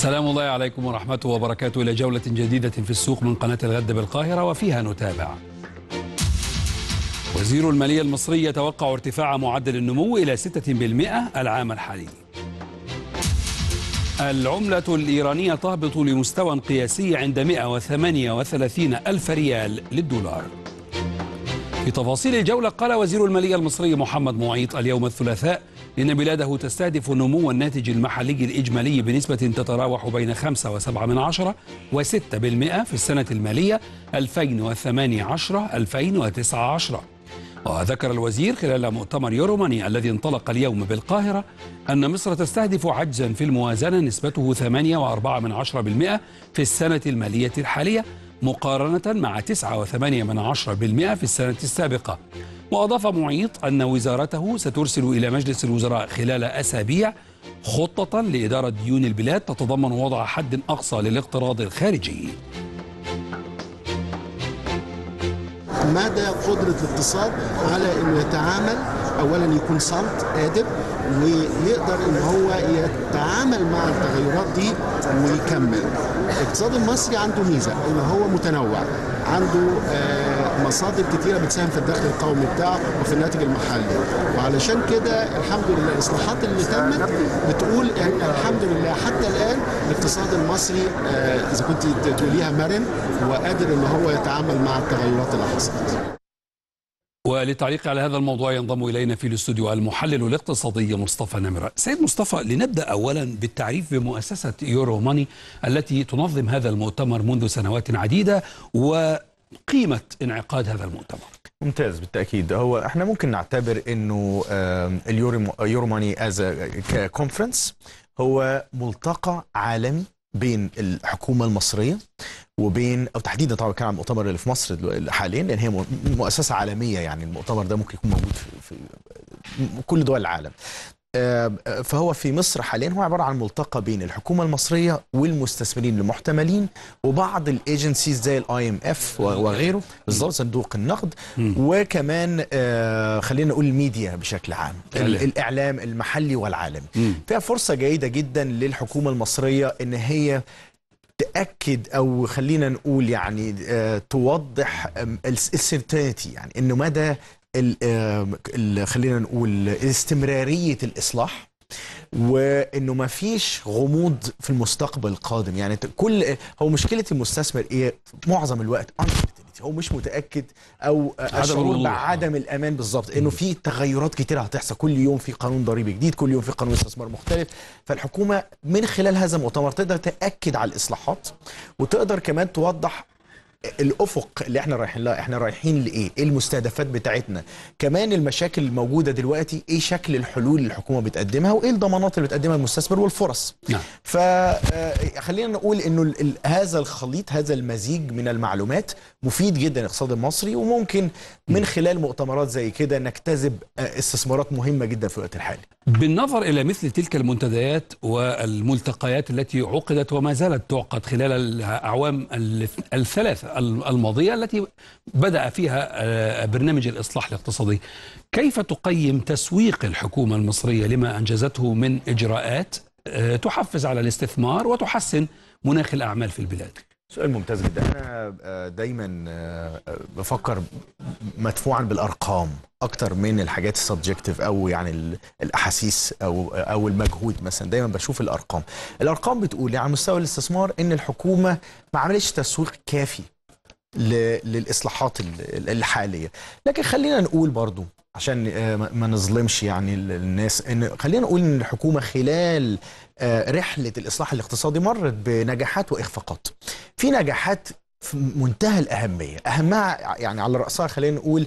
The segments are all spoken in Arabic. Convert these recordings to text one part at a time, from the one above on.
سلام الله عليكم ورحمته وبركاته إلى جولة جديدة في السوق من قناة الغد بالقاهرة وفيها نتابع وزير المالية المصري يتوقع ارتفاع معدل النمو إلى 6% العام الحالي العملة الإيرانية تهبط لمستوى قياسي عند 138 ألف ريال للدولار في تفاصيل الجولة قال وزير المالية المصري محمد معيط اليوم الثلاثاء لأن بلاده تستهدف نمو الناتج المحلي الإجمالي بنسبة تتراوح بين 5 و7 من عشرة و6 بالمئة في السنة المالية 2018 2019 وذكر الوزير خلال مؤتمر يوروماني الذي انطلق اليوم بالقاهرة أن مصر تستهدف عجزا في الموازنة نسبته 8.4% في السنة المالية الحالية مقارنة مع 9.8% في السنة السابقة وأضاف معيط أن وزارته سترسل إلى مجلس الوزراء خلال أسابيع خطة لإدارة ديون البلاد تتضمن وضع حد أقصى للاقتراض الخارجي مدى قدرة الاقتصاد على أن يتعامل أولا يكون صمت آدب ويقدر ان هو يتعامل مع التغيرات دي ويكمل الاقتصاد المصري عنده ميزه ان هو متنوع عنده آه، مصادر كتيره بتساهم في الدخل القومي بتاعه وفي الناتج المحلي وعلشان كده الحمد لله الاصلاحات اللي تمت بتقول الحمد لله حتى الان الاقتصاد المصري آه، اذا كنت تقوليها مرن وقادر ان هو يتعامل مع التغيرات اللي حصلت وللتعليق على هذا الموضوع ينضم إلينا في الاستوديو المحلل الاقتصادي مصطفى نمرة سيد مصطفى لنبدأ أولا بالتعريف بمؤسسة يورو ماني التي تنظم هذا المؤتمر منذ سنوات عديدة وقيمة انعقاد هذا المؤتمر ممتاز بالتاكيد هو احنا ممكن نعتبر انه اليورو ماني از كونفرنس هو ملتقى عالمي بين الحكومه المصريه وبين او تحديدا طبعا بتكلم عن المؤتمر اللي في مصر حاليا لان هي مؤسسه عالميه يعني المؤتمر ده ممكن يكون موجود في, في كل دول العالم آه، فهو في مصر حاليا هو عباره عن ملتقى بين الحكومه المصريه والمستثمرين المحتملين وبعض الايجنسيز زي الاي ام اف وغيره بالظبط صندوق النقد وكمان آه، خلينا نقول الميديا بشكل عام الاعلام المحلي والعالمي فيها فرصه جيده جدا للحكومه المصريه ان هي تاكد او خلينا نقول يعني آه، توضح السيرتينتي يعني انه مدى خلينا نقول استمراريه الاصلاح وانه ما فيش غموض في المستقبل القادم يعني كل هو مشكله المستثمر ايه معظم الوقت هو مش متاكد او الشعور بعدم آه. الامان بالظبط انه في تغيرات كتير هتحصل كل يوم في قانون ضريبي جديد كل يوم في قانون استثمار مختلف فالحكومه من خلال هذا المؤتمر تقدر تاكد على الاصلاحات وتقدر كمان توضح الافق اللي احنا رايحين لها احنا رايحين لايه ايه المستهدفات بتاعتنا كمان المشاكل الموجوده دلوقتي ايه شكل الحلول اللي الحكومه بتقدمها وايه الضمانات اللي بتقدمها المستثمر والفرص نعم آه، خلينا نقول انه هذا الخليط هذا المزيج من المعلومات مفيد جدا للاقتصاد المصري وممكن من خلال مؤتمرات زي كده نجتذب آه، استثمارات مهمه جدا في الوقت الحالي بالنظر الى مثل تلك المنتديات والملتقيات التي عقدت وما زالت تعقد خلال الاعوام الثلاثه الماضية التي بدأ فيها آه، برنامج الإصلاح الاقتصادي كيف تقيم تسويق الحكومة المصرية لما أنجزته من إجراءات آه، تحفز على الاستثمار وتحسن مناخ الأعمال في البلاد سؤال ممتاز جدا انا آه، دايما بفكر مدفوعا بالارقام اكتر من الحاجات السبجكتيف او يعني الاحاسيس او او المجهود مثلا دايما بشوف الارقام الارقام بتقول يعني على يعني مستوى الاستثمار ان الحكومه ما عملتش تسويق كافي للاصلاحات الحاليه لكن خلينا نقول برضو عشان آه، ما نظلمش يعني الناس ان خلينا نقول ان الحكومه خلال آه، رحله الاصلاح الاقتصادي مرت بنجاحات واخفاقات في نجاحات في منتهى الاهميه اهمها يعني على راسها خلينا نقول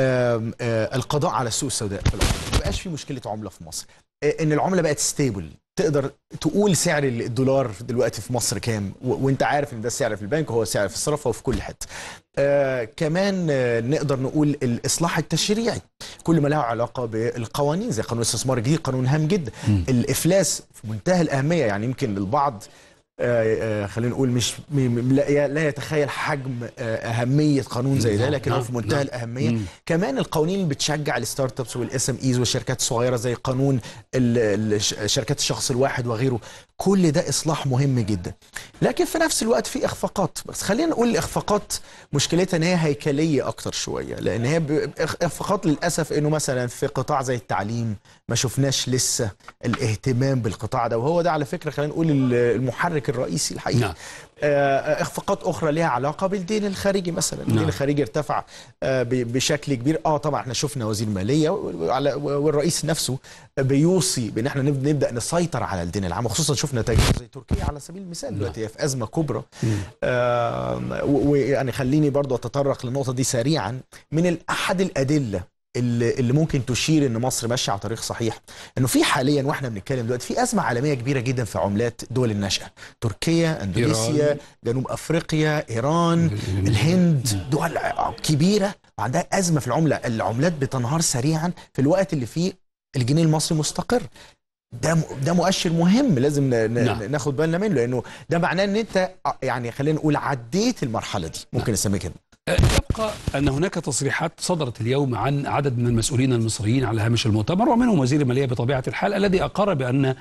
آه، القضاء على السوق السوداء في العمله ما بقاش في مشكله عمله في مصر آه، ان العمله بقت ستيبل تقدر تقول سعر الدولار دلوقتي في مصر كام وانت عارف ان ده السعر في البنك وهو السعر في الصرافه وفي كل حته آه كمان آه نقدر نقول الاصلاح التشريعي كل ما له علاقه بالقوانين زي قانون الاستثمار الجديد قانون هام جدا الافلاس في منتهى الاهميه يعني يمكن للبعض آه، آه، خلينا نقول مش لا يتخيل حجم آه، اهميه قانون زي ده نعم، لكن هو نعم، في منتهى نعم. الاهميه كمان القوانين اللي بتشجع الستارت ابس والاس ام ايز والشركات الصغيره زي قانون شركات الشخص الواحد وغيره كل ده اصلاح مهم جدا لكن في نفس الوقت في اخفاقات بس خلينا نقول الاخفاقات مشكلتها ان هي هيكليه اكتر شويه لان هي اخفاقات للاسف انه مثلا في قطاع زي التعليم ما شفناش لسه الاهتمام بالقطاع ده وهو ده على فكره خلينا نقول المحرك الرئيسي الحقيقي نعم. آه، آه، اخفاقات اخرى لها علاقه بالدين الخارجي مثلا الدين نعم. الخارجي ارتفع آه، بشكل كبير اه طبعا احنا شفنا وزير الماليه والرئيس نفسه بيوصي بان احنا نبدا نسيطر على الدين العام وخصوصا شفنا تجربه زي تركيا على سبيل المثال نعم. دلوقتي في ازمه كبرى آه ويعني خليني برضو اتطرق للنقطه دي سريعا من احد الادله اللي, اللي ممكن تشير ان مصر ماشيه على طريق صحيح انه في حاليا واحنا بنتكلم دلوقتي في ازمه عالميه كبيره جدا في عملات دول الناشئه تركيا اندونيسيا إيران. جنوب افريقيا ايران الهند دول كبيره وعندها ازمه في العمله العملات بتنهار سريعا في الوقت اللي فيه الجنيه المصري مستقر ده ده مؤشر مهم لازم نعم. ناخد بالنا منه لانه ده معناه ان انت آه، يعني خلينا نقول عديت المرحله دي ممكن نسميها كده يبقى أن هناك تصريحات صدرت اليوم عن عدد من المسؤولين المصريين على هامش المؤتمر ومنهم وزير المالية بطبيعة الحال الذي أقر بأن آه،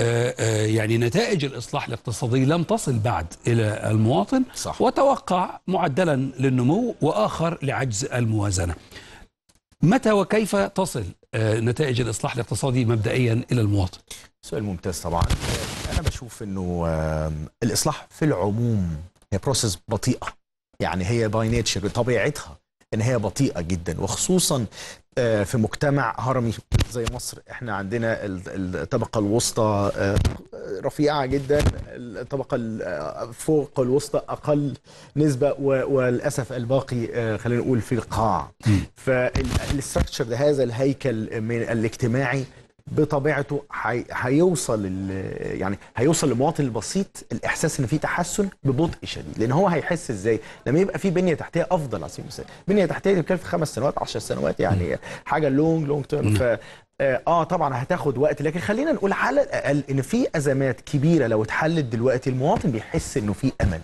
آه، يعني نتائج الإصلاح الاقتصادي لم تصل بعد إلى المواطن صح. وتوقع معدلا للنمو وآخر لعجز الموازنة متى وكيف تصل آه، نتائج الإصلاح الاقتصادي مبدئيا إلى المواطن؟ سؤال ممتاز طبعا أنا بشوف أنه الإصلاح في العموم هي بروسيس بطيئة يعني هي باي نيتشر بطبيعتها ان هي بطيئه جدا وخصوصا آه، في مجتمع هرمي زي مصر احنا عندنا الطبقه الوسطى آه، رفيعه جدا الطبقه آه، فوق الوسطى اقل نسبه وللاسف الباقي خلينا نقول في القاع فالستركشر هذا الهيكل من الاجتماعي بطبيعته حي... هيوصل ال... يعني هيوصل للمواطن البسيط الاحساس ان في تحسن ببطء شديد لان هو هيحس ازاي لما يبقى في بنيه تحتيه افضل على سبيل المثال بنيه تحتيه دي بتتكلم في خمس سنوات 10 سنوات يعني حاجه لونج لونج تيرم ف آه،, اه طبعا هتاخد وقت لكن خلينا نقول على الاقل ان في ازمات كبيره لو اتحلت دلوقتي المواطن بيحس انه في امل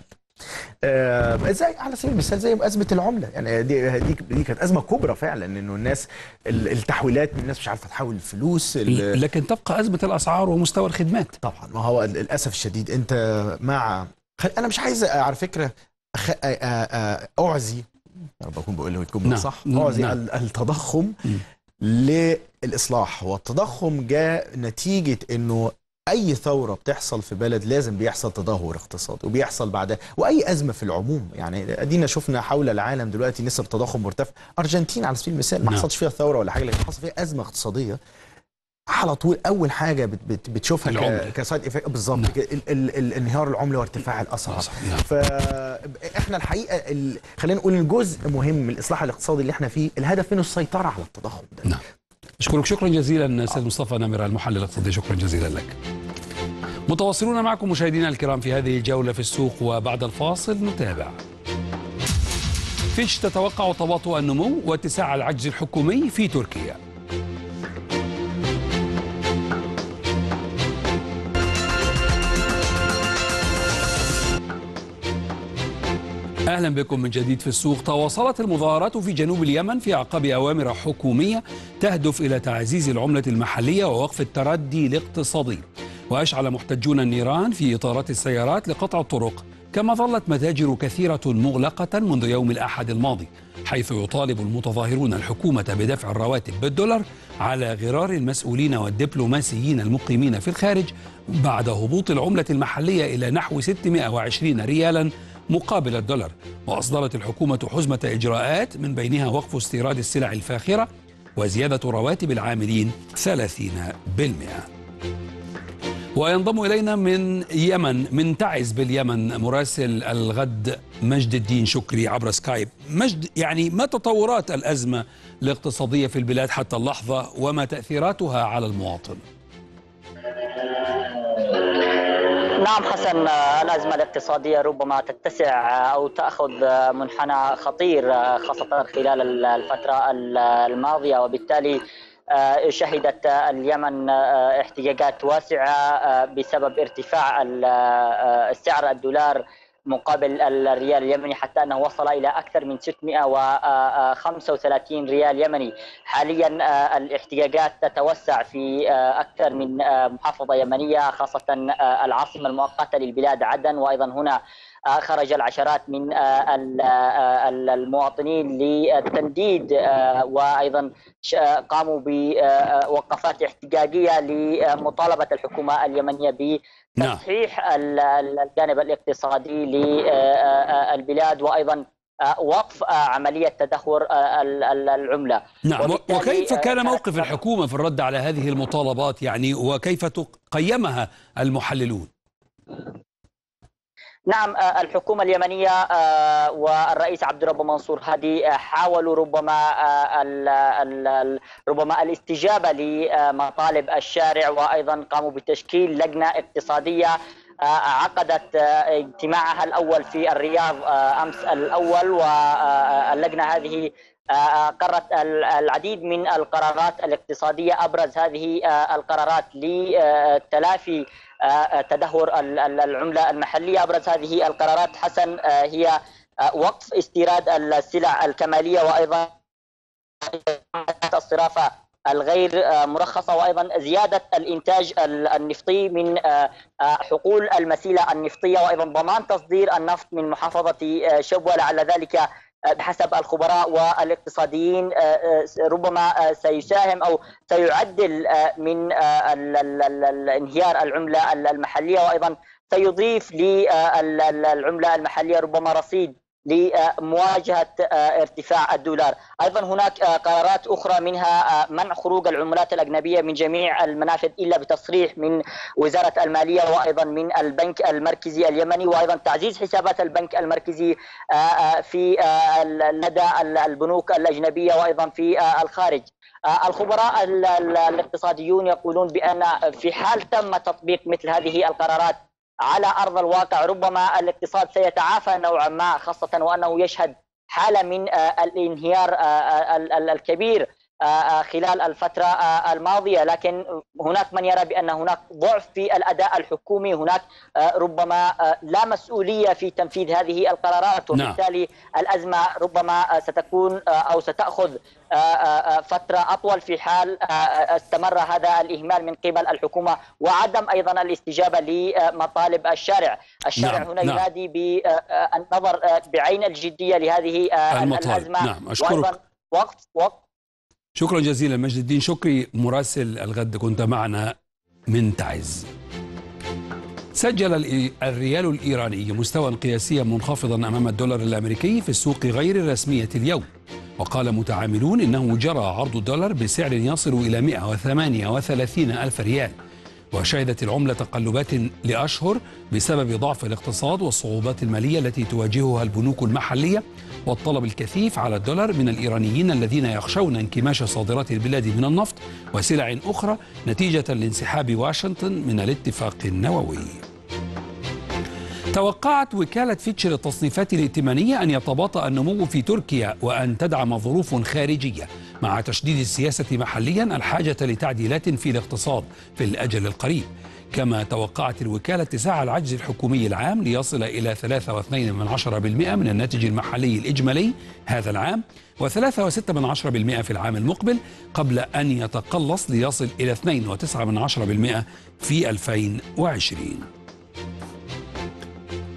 آه، زي على سبيل المثال زي ازمه العمله يعني دي دي, دي كانت ازمه كبرى فعلا انه الناس التحويلات الناس مش عارفه تحول الفلوس لكن تبقى ازمه الاسعار ومستوى الخدمات طبعا ما هو للاسف الشديد انت مع انا مش عايز على فكره أخ... اعزي يا رب اكون بقول لكم نعم. صح نعم. اعزي نعم. التضخم للاصلاح والتضخم جاء نتيجه انه اي ثوره بتحصل في بلد لازم بيحصل تدهور اقتصادي وبيحصل بعدها واي ازمه في العموم يعني ادينا شفنا حول العالم دلوقتي نسب تضخم مرتفع ارجنتين على سبيل المثال ما نعم. حصلش فيها ثوره ولا حاجه لكن حصل فيها ازمه اقتصاديه على طول اول حاجه بت بت بتشوفها كسايد افكت بالظبط نعم. انهيار العمله وارتفاع الاسعار نعم. فاحنا الحقيقه خلينا نقول الجزء مهم من الاصلاح الاقتصادي اللي احنا فيه الهدف منه السيطره على التضخم ده نعم. أشكرك شكرا جزيلا أستاذ مصطفى نمر المحلل الاقتصادي شكرا جزيلا لك متواصلون معكم مشاهدينا الكرام في هذه الجولة في السوق وبعد الفاصل نتابع فيش تتوقع تباطؤ النمو واتساع العجز الحكومي في تركيا أهلا بكم من جديد في السوق تواصلت المظاهرات في جنوب اليمن في أعقاب أوامر حكومية تهدف إلى تعزيز العملة المحلية ووقف التردي الاقتصادي وأشعل محتجون النيران في إطارات السيارات لقطع الطرق كما ظلت متاجر كثيرة مغلقة منذ يوم الأحد الماضي حيث يطالب المتظاهرون الحكومة بدفع الرواتب بالدولار على غرار المسؤولين والدبلوماسيين المقيمين في الخارج بعد هبوط العملة المحلية إلى نحو 620 ريالاً مقابل الدولار وأصدرت الحكومة حزمة إجراءات من بينها وقف استيراد السلع الفاخرة وزيادة رواتب العاملين 30% وينضم إلينا من يمن من تعز باليمن مراسل الغد مجد الدين شكري عبر سكايب مجد يعني ما تطورات الأزمة الاقتصادية في البلاد حتى اللحظة وما تأثيراتها على المواطن؟ نعم حسن الأزمة الاقتصادية ربما تتسع أو تأخذ منحنى خطير خاصة خلال الفترة الماضية وبالتالي آه، شهدت اليمن آه، احتجاجات واسعة آه، بسبب ارتفاع سعر الدولار مقابل الريال اليمني حتى انه وصل الى اكثر من 635 آه، آه، ريال يمني حاليا آه، الاحتجاجات تتوسع في اكثر من محافظه يمنيه خاصه العاصمه المؤقته للبلاد عدن وايضا هنا خرج العشرات من آه، آه، المواطنين للتنديد آه، وايضا قاموا بوقفات احتجاجيه لمطالبه الحكومه اليمنيه ب تصحيح نعم. الجانب الاقتصادي للبلاد وايضا وقف عملية تدهور العملة نعم وكيف كان موقف الحكومة في الرد على هذه المطالبات يعني وكيف قيمها المحللون نعم آه، الحكومة اليمنية آه، والرئيس عبد الرب منصور هادي آه، حاولوا ربما ربما الاستجابة لمطالب الشارع وأيضا قاموا بتشكيل لجنة اقتصادية عقدت اجتماعها الأول في الرياض أمس الأول واللجنة هذه قررت العديد من القرارات الاقتصادية أبرز هذه القرارات لتلافي آه، تدهور العمله المحليه ابرز هذه القرارات حسن آه، هي آه، وقف استيراد السلع الكماليه وايضا الصرافه الغير مرخصه وايضا زياده الانتاج النفطي من حقول المسيله النفطيه وايضا ضمان تصدير النفط من محافظه شبوه لعل ذلك بحسب الخبراء والاقتصاديين آه، آه، ربما آه، سيساهم او سيعدل من انهيار العمله المحليه وايضا سيضيف للعمله المحليه ربما رصيد لمواجهه آه، ارتفاع الدولار، ايضا هناك آه، قرارات اخرى منها آه، منع خروج العملات الاجنبيه من جميع المنافذ الا بتصريح من وزاره الماليه وايضا من البنك المركزي اليمني وايضا تعزيز حسابات البنك المركزي في لدى البنوك الاجنبيه وايضا في الخارج. الخبراء الاقتصاديون يقولون بان في حال تم تطبيق مثل هذه القرارات على ارض الواقع ربما الاقتصاد سيتعافى نوعا ما خاصه وانه يشهد حاله من آه، الانهيار آه، آه، الكبير آه، آه، خلال الفترة آه، الماضية لكن هناك من يرى بأن هناك ضعف في الأداء الحكومي هناك ربما لا مسؤولية في تنفيذ هذه القرارات نعم. وبالتالي الأزمة ربما ستكون أو ستأخذ فترة أطول في حال استمر هذا الإهمال من قبل الحكومة وعدم أيضا الاستجابة لمطالب الشارع الشارع نعم. هنا نعم. ينادي بالنظر بعين الجدية لهذه المطالب. الأزمة نعم. أشكرك. وقف وقف شكرا جزيلا مجد الدين شكري مراسل الغد كنت معنا من تعز سجل الريال الإيراني مستوى قياسيا منخفضا أمام الدولار الأمريكي في السوق غير الرسمية اليوم وقال متعاملون إنه جرى عرض الدولار بسعر يصل إلى 138 ألف ريال وشهدت العملة تقلبات لأشهر بسبب ضعف الاقتصاد والصعوبات المالية التي تواجهها البنوك المحلية والطلب الكثيف على الدولار من الإيرانيين الذين يخشون انكماش صادرات البلاد من النفط وسلع أخرى نتيجة لانسحاب واشنطن من الاتفاق النووي توقعت وكالة فيتش للتصنيفات الائتمانية أن يتباطأ النمو في تركيا وأن تدعم ظروف خارجية مع تشديد السياسة محليا الحاجة لتعديلات في الاقتصاد في الأجل القريب كما توقعت الوكالة اتساع العجز الحكومي العام ليصل إلى 3.2% من الناتج المحلي الإجمالي هذا العام و3.6% في العام المقبل قبل أن يتقلص ليصل إلى 2.9% في 2020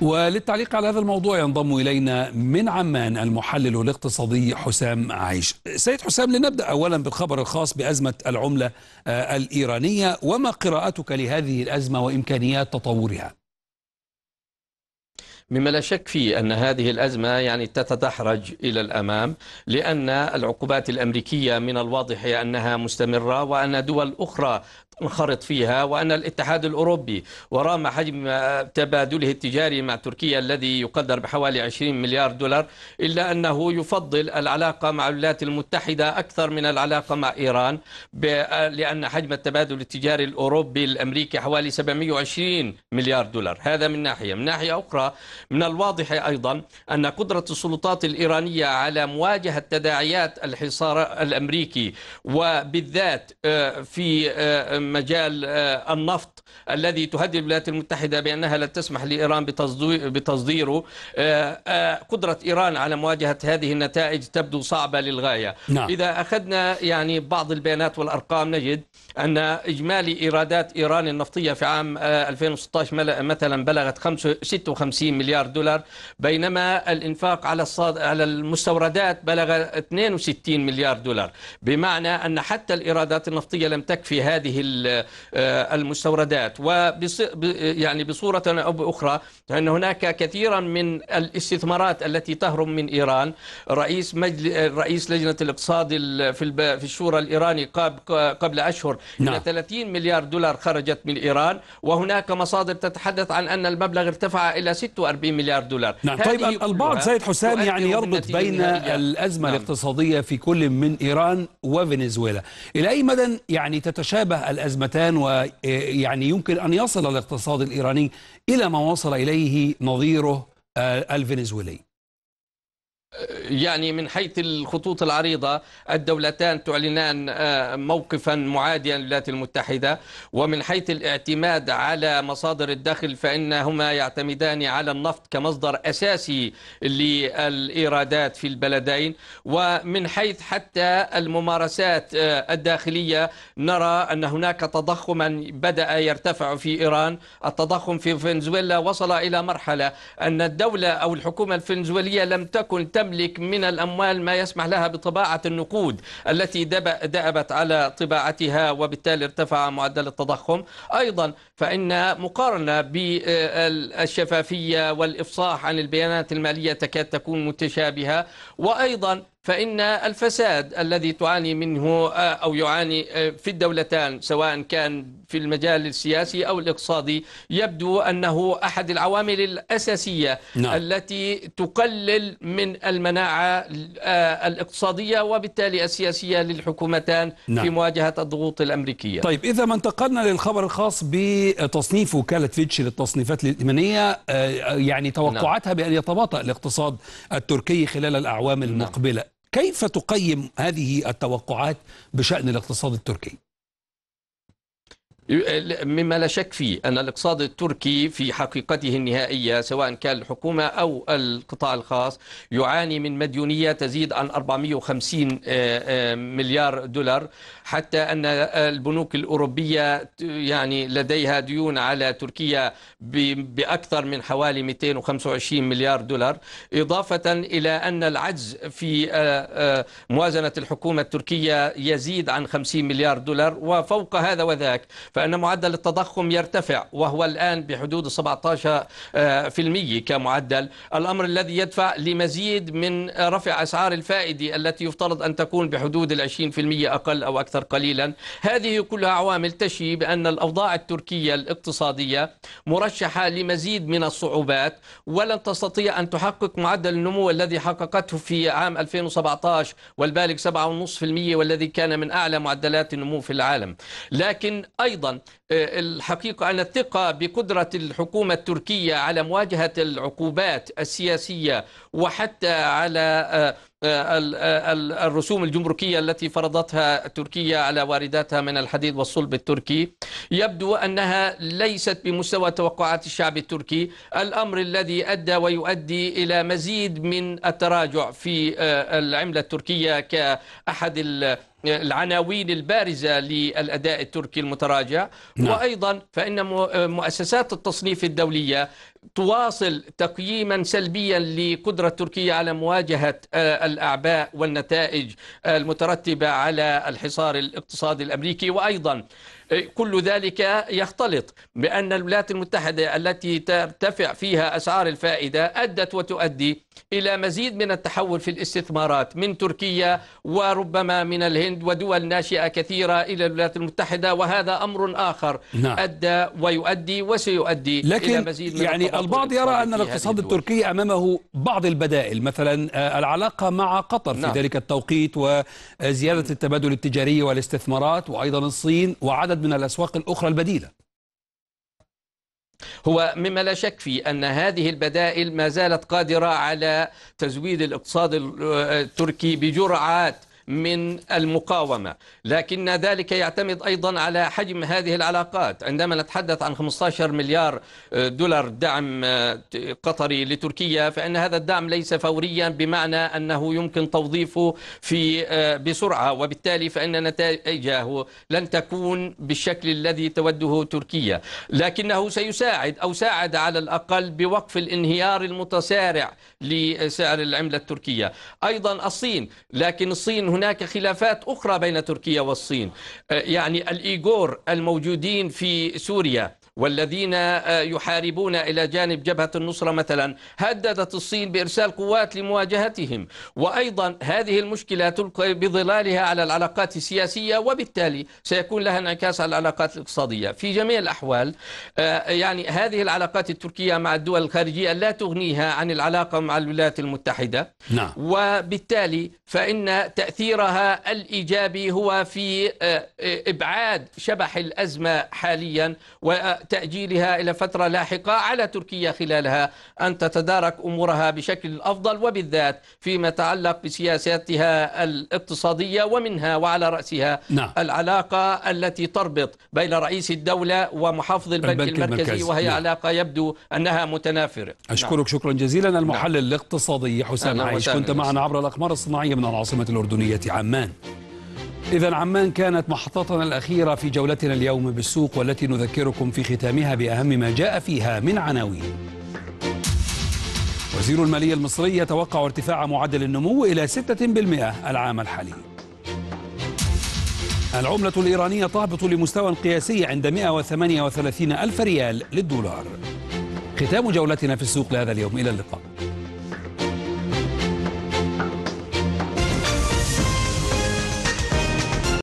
وللتعليق على هذا الموضوع ينضم إلينا من عمان المحلل الاقتصادي حسام عيش سيد حسام لنبدأ أولا بالخبر الخاص بأزمة العملة آه، الإيرانية وما قراءتك لهذه الأزمة وإمكانيات تطورها مما لا شك فيه أن هذه الأزمة يعني تتدحرج إلى الأمام لأن العقوبات الأمريكية من الواضح أنها مستمرة وأن دول أخرى انخرط فيها وأن الاتحاد الأوروبي ورغم حجم تبادله التجاري مع تركيا الذي يقدر بحوالي 20 مليار دولار إلا أنه يفضل العلاقة مع الولايات المتحدة أكثر من العلاقة مع إيران لأن حجم التبادل التجاري الأوروبي الأمريكي حوالي 720 مليار دولار هذا من ناحية من ناحية أخرى من الواضح أيضا أن قدرة السلطات الإيرانية على مواجهة تداعيات الحصار الأمريكي وبالذات آه، في آه، مجال آه، النفط الذي تهدد الولايات المتحدة بأنها لا تسمح لإيران بتصديره آه، آه، قدرة إيران على مواجهة هذه النتائج تبدو صعبة للغاية نعم. إذا أخذنا يعني بعض البيانات والأرقام نجد أن إجمالي إيرادات إيران النفطية في عام 2016 مثلا بلغت 56 مليار دولار بينما الإنفاق على على المستوردات بلغ 62 مليار دولار بمعنى أن حتى الإيرادات النفطية لم تكفي هذه آه، المستوردات وبص يعني بصورة أو بأخرى أن هناك كثيرا من الاستثمارات التي تهرب من إيران رئيس مجل... آه، رئيس لجنة الاقتصاد في الب... في الشورى الإيراني قبل أشهر نعم. إلى 30 مليار دولار خرجت من إيران وهناك مصادر تتحدث عن أن المبلغ ارتفع إلى 46 مليار دولار نعم. طيب البعض سيد حسام يعني يربط بين الأزمة نعم. الاقتصادية في كل من إيران وفنزويلا إلى أي مدى يعني تتشابه الأزمة أزمتان ويعني آه، يمكن أن يصل الاقتصاد الإيراني إلى ما وصل إليه نظيره آه، الفنزويلي يعني من حيث الخطوط العريضة الدولتان تعلنان آه، موقفا معاديا للولايات المتحدة ومن حيث الاعتماد على مصادر الدخل فإنهما يعتمدان على النفط كمصدر أساسي للإيرادات في البلدين ومن حيث حتى الممارسات آه، الداخلية نرى أن هناك تضخما بدأ يرتفع في إيران التضخم في فنزويلا وصل إلى مرحلة أن الدولة أو الحكومة الفنزويلية لم تكن تملك من الأموال ما يسمح لها بطباعة النقود التي دأبت على طباعتها وبالتالي ارتفع معدل التضخم أيضا فإن مقارنة بالشفافية والإفصاح عن البيانات المالية تكاد تكون متشابهة وأيضا فإن الفساد الذي تعاني منه آه، أو يعاني آه، في الدولتان سواء كان في المجال السياسي أو الاقتصادي يبدو أنه أحد العوامل الأساسية نعم. التي تقلل من المناعة آه، الاقتصادية وبالتالي السياسية للحكومتان نعم. في مواجهة الضغوط الأمريكية طيب إذا ما انتقلنا للخبر الخاص بتصنيف وكالة فيتش للتصنيفات الائتمانية يعني نعم. توقعاتها بأن يتباطأ الاقتصاد التركي خلال الأعوام نعم. المقبلة نعم. كيف تقيم هذه التوقعات بشأن الاقتصاد التركي؟ مما لا شك فيه أن الاقتصاد التركي في حقيقته النهائية سواء كان الحكومة أو القطاع الخاص يعاني من مديونية تزيد عن 450 آه، آه، مليار دولار حتى أن البنوك الأوروبية يعني لديها ديون على تركيا بأكثر من حوالي 225 مليار دولار إضافة إلى أن العجز في آه، موازنة الحكومة التركية يزيد عن 50 مليار دولار وفوق هذا وذاك فإن معدل التضخم يرتفع وهو الآن بحدود 17% آه، كمعدل الأمر الذي يدفع لمزيد من رفع أسعار الفائدة التي يفترض أن تكون بحدود ال 20% أقل أو أكثر قليلا هذه كلها عوامل تشي بأن الأوضاع التركية الاقتصادية مرشحة لمزيد من الصعوبات ولن تستطيع أن تحقق معدل النمو الذي حققته في عام 2017 والبالغ 7.5% والذي كان من أعلى معدلات النمو في العالم لكن أيضا آه، الحقيقة أن الثقة بقدرة الحكومة التركية على مواجهة العقوبات السياسية وحتى على آه، آه، الرسوم الجمركية التي فرضتها تركيا على وارداتها من الحديد والصلب التركي يبدو أنها ليست بمستوى توقعات الشعب التركي الأمر الذي أدى ويؤدي إلى مزيد من التراجع في العملة التركية كأحد العناوين البارزة للأداء التركي المتراجع نعم. وأيضا فإن مؤسسات التصنيف الدولية تواصل تقييما سلبيا لقدرة تركيا على مواجهة آه، الأعباء والنتائج المترتبة على الحصار الاقتصادي الأمريكي وأيضا آه، كل ذلك يختلط بأن الولايات المتحدة التي ترتفع فيها أسعار الفائدة أدت وتؤدي إلى مزيد من التحول في الاستثمارات من تركيا وربما من الهند ودول ناشئة كثيرة إلى الولايات المتحدة وهذا أمر آخر نعم. أدى ويؤدي وسيؤدي لكن إلى مزيد من يعني يعني البعض يرى أن الاقتصاد التركي أمامه بعض البدائل مثلا آه، العلاقة مع قطر في نعم. ذلك التوقيت وزيادة التبادل التجاري والاستثمارات وأيضا الصين وعدد من الأسواق الأخرى البديلة هو مما لا شك في أن هذه البدائل ما زالت قادرة على تزويد الاقتصاد آه، التركي بجرعات من المقاومة لكن ذلك يعتمد أيضا على حجم هذه العلاقات عندما نتحدث عن 15 مليار آه، دولار دعم آه، قطري لتركيا فإن هذا الدعم ليس فوريا بمعنى أنه يمكن توظيفه في آه، بسرعة وبالتالي فإن نتائجه لن تكون بالشكل الذي توده تركيا لكنه سيساعد أو ساعد على الأقل بوقف الانهيار المتسارع لسعر العملة التركية أيضا الصين لكن الصين هنا هناك خلافات أخرى بين تركيا والصين آه، يعني الإيغور الموجودين في سوريا والذين آه، يحاربون إلى جانب جبهة النصرة مثلا هددت الصين بإرسال قوات لمواجهتهم وأيضا هذه المشكلة تلقي بظلالها على العلاقات السياسية وبالتالي سيكون لها انعكاس على العلاقات الاقتصادية في جميع الأحوال آه، يعني هذه العلاقات التركية مع الدول الخارجية لا تغنيها عن العلاقة مع الولايات المتحدة نعم. وبالتالي فإن تأثيرها الإيجابي هو في آه، إبعاد شبح الأزمة حاليا و تأجيلها إلى فترة لاحقة على تركيا خلالها أن تتدارك أمورها بشكل أفضل وبالذات فيما يتعلق بسياساتها الاقتصادية ومنها وعلى رأسها نعم. العلاقة التي تربط بين رئيس الدولة ومحافظ البنك, البنك المركزي, المركزي وهي نعم. علاقة يبدو أنها متنافرة نعم. أشكرك نعم. شكرا جزيلا نعم. المحلل نعم. الاقتصادي حسام عيش كنت معنا عبر الأقمار الصناعية من العاصمة الأردنية عمان إذا عمان كانت محطتنا الأخيرة في جولتنا اليوم بالسوق والتي نذكركم في ختامها بأهم ما جاء فيها من عناوين. وزير المالية المصري يتوقع ارتفاع معدل النمو إلى 6% العام الحالي. العملة الإيرانية تهبط لمستوى قياسي عند 138 ألف ريال للدولار. ختام جولتنا في السوق لهذا اليوم إلى اللقاء.